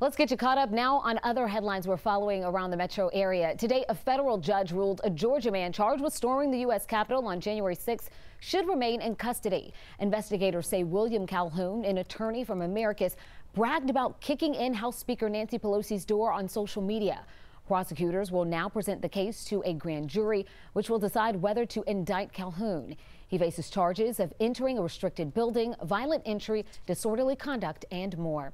Let's get you caught up now on other headlines we're following around the metro area. Today, a federal judge ruled a Georgia man charged with storming the U.S. Capitol on January 6 should remain in custody. Investigators say William Calhoun, an attorney from Americus, bragged about kicking in House Speaker Nancy Pelosi's door on social media. Prosecutors will now present the case to a grand jury, which will decide whether to indict Calhoun. He faces charges of entering a restricted building, violent entry, disorderly conduct, and more.